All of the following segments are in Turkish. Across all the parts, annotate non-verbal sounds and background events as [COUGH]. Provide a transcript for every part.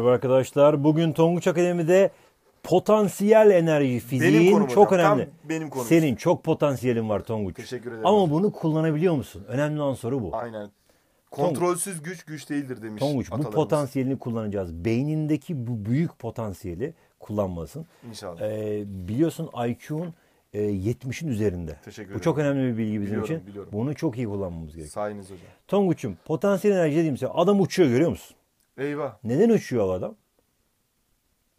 Merhaba arkadaşlar. Bugün Tonguç Akademi'de potansiyel enerji fiziğin çok hocam. önemli. Tam benim konum. Senin çok potansiyelin var Tonguç. Teşekkür ederim. Ama bunu kullanabiliyor musun? Önemli olan soru bu. Aynen. Kontrolsüz Tonguç, güç güç değildir demiş Tonguç bu potansiyelini kullanacağız. Beynindeki bu büyük potansiyeli kullanmasın. İnşallah. Ee, biliyorsun IQ'un e, 70'in üzerinde. Teşekkür ederim. Bu çok önemli bir bilgi bizim biliyorum, için. Biliyorum. Bunu çok iyi kullanmamız gerekiyor. Sayeniz hocam. Tonguç'um potansiyel enerji dediğimse şey, adam uçuyor görüyor musun? Eyvah. Neden uçuyor adam?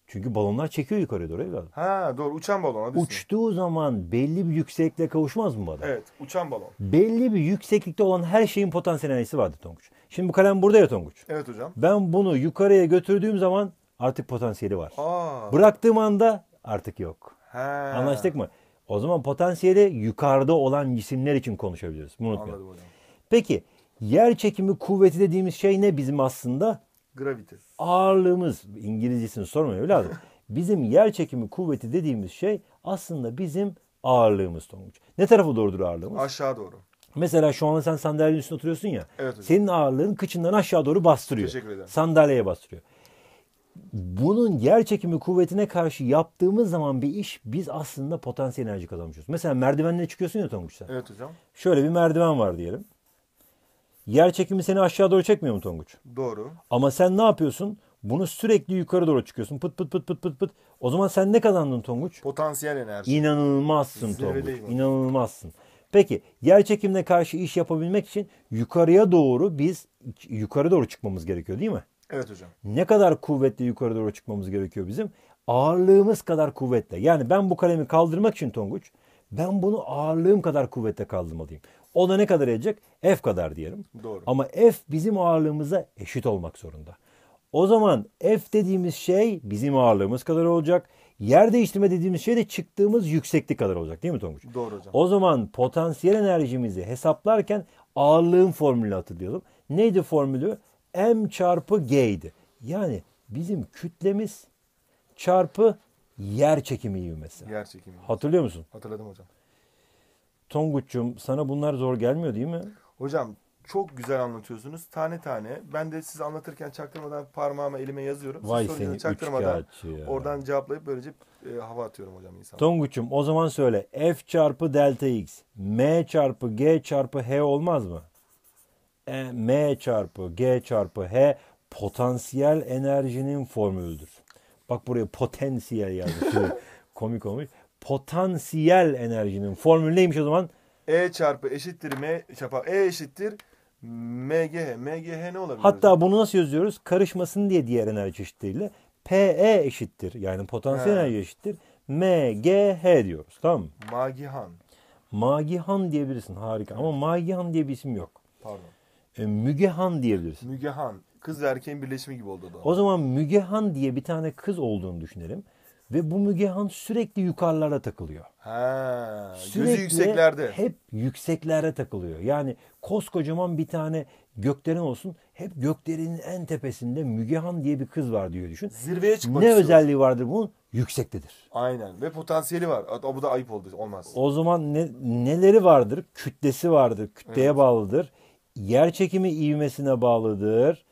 Çünkü balonlar çekiyor yukarı doğru evladım. Ha doğru uçan balon. Hadi Uçtuğu zaman belli bir yükseklikle kavuşmaz mı bu adam? Evet uçan balon. Belli bir yükseklikte olan her şeyin potansiyel enerjisi vardır Tonguç. Şimdi bu kalem burada ya Tonguç. Evet hocam. Ben bunu yukarıya götürdüğüm zaman artık potansiyeli var. Aa. Bıraktığım anda artık yok. He. Anlaştık mı? O zaman potansiyeli yukarıda olan cisimler için konuşabiliriz. Bunu Anladım hocam. Peki yer çekimi kuvveti dediğimiz şey ne bizim aslında? Gravity. Ağırlığımız, İngilizcesini sorma evladım. [LAUGHS] bizim yer çekimi kuvveti dediğimiz şey aslında bizim ağırlığımız Tonguç. Ne tarafa doğrudur ağırlığımız? Aşağı doğru. Mesela şu anda sen sandalyenin üstüne oturuyorsun ya. Evet hocam. Senin ağırlığın kıçından aşağı doğru bastırıyor. Teşekkür ederim. Sandalyeye bastırıyor. Bunun yer çekimi kuvvetine karşı yaptığımız zaman bir iş biz aslında potansiyel enerji kazanmışız. Mesela merdivenle çıkıyorsun ya Tonguç sen. Evet hocam. Şöyle bir merdiven var diyelim. Yer çekimi seni aşağı doğru çekmiyor mu Tonguç? Doğru. Ama sen ne yapıyorsun? Bunu sürekli yukarı doğru çıkıyorsun. Pıt pıt pıt pıt pıt pıt. O zaman sen ne kazandın Tonguç? Potansiyel enerji. İnanılmazsın Tonguç. İnanılmazsın. Peki yer çekimine karşı iş yapabilmek için yukarıya doğru biz yukarı doğru çıkmamız gerekiyor değil mi? Evet hocam. Ne kadar kuvvetli yukarı doğru çıkmamız gerekiyor bizim? Ağırlığımız kadar kuvvetli. Yani ben bu kalemi kaldırmak için Tonguç ben bunu ağırlığım kadar kuvvetle kaldırmalıyım. O da ne kadar edecek? F kadar diyelim. Doğru. Ama F bizim ağırlığımıza eşit olmak zorunda. O zaman F dediğimiz şey bizim ağırlığımız kadar olacak. Yer değiştirme dediğimiz şey de çıktığımız yükseklik kadar olacak değil mi Tonguç? Doğru hocam. O zaman potansiyel enerjimizi hesaplarken ağırlığın formülü hatırlayalım. Neydi formülü? M çarpı G idi. Yani bizim kütlemiz çarpı yer çekimi ivmesi. Yer çekimi. Hatırlıyor musun? Hatırladım hocam. Tonguç'cum sana bunlar zor gelmiyor değil mi? Hocam çok güzel anlatıyorsunuz tane tane. Ben de siz anlatırken çaktırmadan parmağıma elime yazıyorum. Vay Siz seni çaktırmadan ya. oradan cevaplayıp böylece e, hava atıyorum hocam insana. Tonguç'um o zaman söyle. F çarpı delta x, M çarpı G çarpı H olmaz mı? E, M çarpı G çarpı H potansiyel enerjinin formülüdür. Bak buraya potansiyel yazmış. [LAUGHS] komik komik potansiyel enerjinin formülü neymiş o zaman? E çarpı eşittir M çarpı E eşittir MGH. MGH ne olabilir? Hatta bunu nasıl yazıyoruz? Karışmasın diye diğer enerji çeşitleriyle PE eşittir. Yani potansiyel He. enerji eşittir. MGH diyoruz. Tamam mı? Magihan. Magihan diyebilirsin. Harika. Ama Magihan diye bir isim yok. Pardon. E, Mügehan diyebilirsin. Mügehan. Kız ve erkeğin birleşimi gibi oldu. Da. O zaman Mügehan diye bir tane kız olduğunu düşünelim. Ve bu Müge Han sürekli yukarılara takılıyor. Ha, sürekli gözü yükseklerde. Hep yükseklere takılıyor. Yani koskocaman bir tane gökdelen olsun. Hep gökdelenin en tepesinde Müge Han diye bir kız var diyor düşün. Zirveye çıkmak Ne istiyor. özelliği vardır bunun? Yüksektedir. Aynen ve potansiyeli var. O bu da ayıp oldu olmaz. O zaman ne, neleri vardır? Kütlesi vardır. Kütleye evet. bağlıdır. Yer çekimi ivmesine bağlıdır.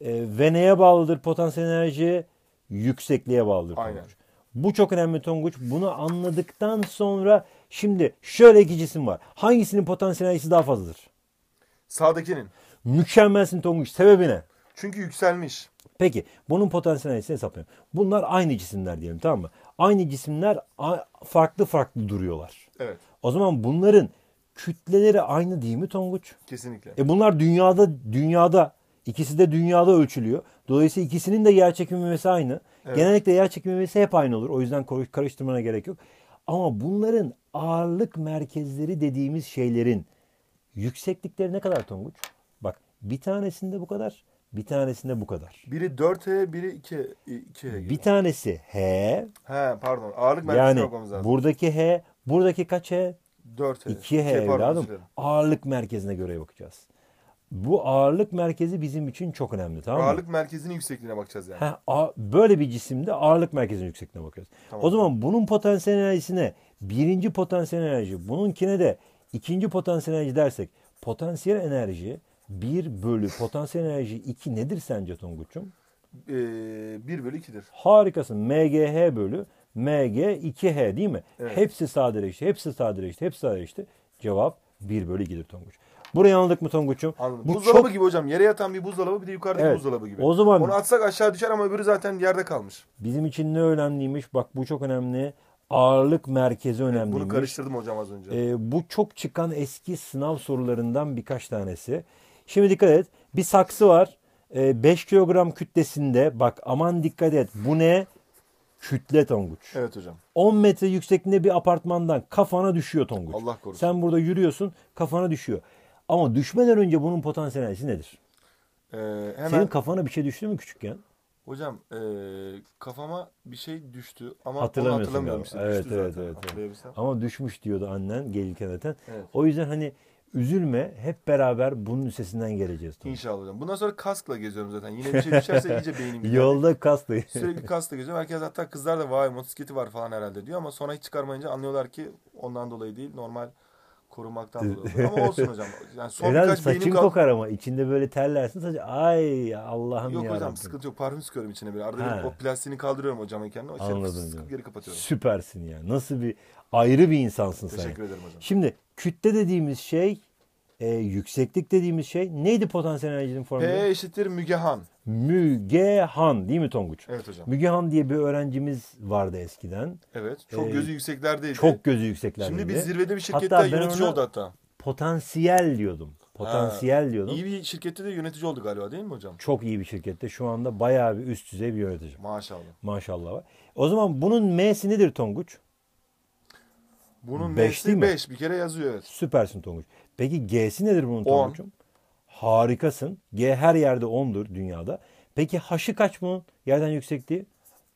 E, ve neye bağlıdır potansiyel enerji? Yüksekliğe bağlıdır. Aynen. Konuşur. Bu çok önemli Tonguç. Bunu anladıktan sonra şimdi şöyle iki cisim var. Hangisinin potansiyel enerjisi daha fazladır? Sağdakinin. Mükemmelsin Tonguç. Sebebi ne? Çünkü yükselmiş. Peki bunun potansiyel enerjisini hesaplayalım. Bunlar aynı cisimler diyelim tamam mı? Aynı cisimler farklı farklı duruyorlar. Evet. O zaman bunların kütleleri aynı değil mi Tonguç? Kesinlikle. E bunlar dünyada dünyada İkisi de dünyada ölçülüyor. Dolayısıyla ikisinin de yer çekimlemesi aynı. Evet. Genellikle yer çekimlemesi hep aynı olur. O yüzden karıştırmana gerek yok. Ama bunların ağırlık merkezleri dediğimiz şeylerin yükseklikleri ne kadar Tonguç? Bak bir tanesinde bu kadar, bir tanesinde bu kadar. Biri 4H, biri 2, 2H gibi. Bir tanesi H. He pardon ağırlık merkezi yani, bakmamız lazım. Buradaki H, buradaki kaç H? 4H. 2H şey, evladım. Pardon, ağırlık merkezine göre bakacağız. Bu ağırlık merkezi bizim için çok önemli tamam mı? Ağırlık merkezinin yüksekliğine bakacağız yani. Ha, böyle bir cisimde ağırlık merkezinin yüksekliğine bakıyoruz. Tamam. O zaman bunun potansiyel enerjisine birinci potansiyel enerji, bununkine de ikinci potansiyel enerji dersek potansiyel enerji bir bölü potansiyel enerji iki nedir sence Tonguç'um? Ee, bölü iki'dir. Harikasın. MGH bölü MG 2H değil mi? Evet. Hepsi sadeleşti. Hepsi sadeleşti. Hepsi sadeleşti. Cevap 1 bölü 2'dir Tonguç. Buraya anladık mı Tonguç'um? Anladım. Bu buzdolabı çok... gibi hocam. Yere yatan bir buzdolabı bir de yukarıdaki evet. buzdolabı gibi. O zaman onu atsak aşağı düşer ama öbürü zaten yerde kalmış. Bizim için ne önemliymiş? Bak bu çok önemli. Ağırlık merkezi önemli. bunu karıştırdım hocam az önce. Ee, bu çok çıkan eski sınav sorularından birkaç tanesi. Şimdi dikkat et. Bir saksı var. Ee, 5 kilogram kütlesinde bak aman dikkat et. Bu ne? Kütle Tonguç. Evet hocam. 10 metre yüksekliğinde bir apartmandan kafana düşüyor Tonguç. Allah korusun. Sen burada yürüyorsun kafana düşüyor. Ama düşmeden önce bunun potansiyel nedir? Ee, hemen... Senin kafana bir şey düştü mü küçükken? Hocam e, kafama bir şey düştü ama hatırlamıyorum. hatırlamıyorum işte. Evet, düştü evet, zaten. evet, evet. Ama düşmüş diyordu annen gelirken zaten. Evet. O yüzden hani üzülme hep beraber bunun üstesinden geleceğiz. Tamam. İnşallah hocam. Bundan sonra kaskla geziyorum zaten. Yine bir şey düşerse [LAUGHS] iyice beynim gider. Yolda kaskla. Sürekli kaskla geziyorum. Herkes hatta kızlar da vay motosikleti var falan herhalde diyor ama sonra hiç çıkarmayınca anlıyorlar ki ondan dolayı değil normal korumaktan dolayı. Ama olsun hocam. Yani son Evladım, [LAUGHS] birkaç saçın kal- kokar ama içinde böyle terlersin sadece ay Allah'ım Yok ya hocam Rabbim. sıkıntı yok. Parfüm sıkıyorum içine bir. Arada bir o plastiğini kaldırıyorum şey hocam kendine. O Anladım şey, sıkıp geri kapatıyorum. Süpersin ya. Nasıl bir ayrı bir insansın Teşekkür sen. Teşekkür ederim hocam. Şimdi kütle dediğimiz şey e, yükseklik dediğimiz şey neydi potansiyel enerjinin formülü? P eşittir Mügehan. Mügehan değil mi Tonguç? Evet hocam. Mügehan diye bir öğrencimiz vardı eskiden. Evet. Çok ee, gözü yükseklerdeydi. Çok gözü yükseklerdeydi. Şimdi biz zirvede bir şirkette yönetici oldu hatta. Potansiyel diyordum. Potansiyel ha, diyordum. İyi bir şirkette de yönetici oldu galiba değil mi hocam? Çok iyi bir şirkette. Şu anda bayağı bir üst düzey bir yönetici. Maşallah. Maşallah O zaman bunun M'si nedir Tonguç? Bunun 5 değil mi? 5 bir kere yazıyor evet. Süpersin Tonguç. Peki G'si nedir bunun On. Tonguç'um? Harikasın. G her yerde 10'dur dünyada. Peki H'ı kaç bunun yerden yüksekliği?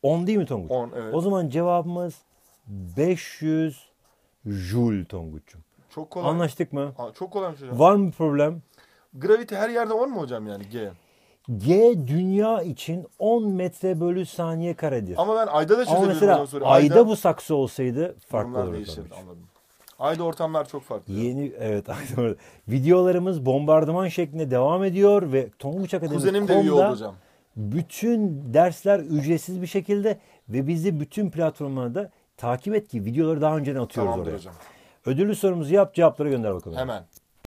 10 değil mi Tonguç? 10 evet. O zaman cevabımız 500 Joule Tonguç'um. Çok kolay. Anlaştık mı? Aa, çok kolaymış şey hocam. Var mı problem? Gravite her yerde 10 mu hocam yani G? G dünya için 10 metre bölü saniye karedir. Ama ben ayda da çözebilirim. Ama mesela ayda, ayda bu saksı olsaydı farklı olurdu. Ayda ortamlar çok farklı. Yeni evet [LAUGHS] ayda Videolarımız bombardıman şeklinde devam ediyor ve Tonguç Akademi.com'da bütün dersler ücretsiz bir şekilde ve bizi bütün platformlarda takip et ki videoları daha önceden atıyoruz Tamamdır oraya. hocam. Ödüllü sorumuzu yap cevapları gönder bakalım. Hemen.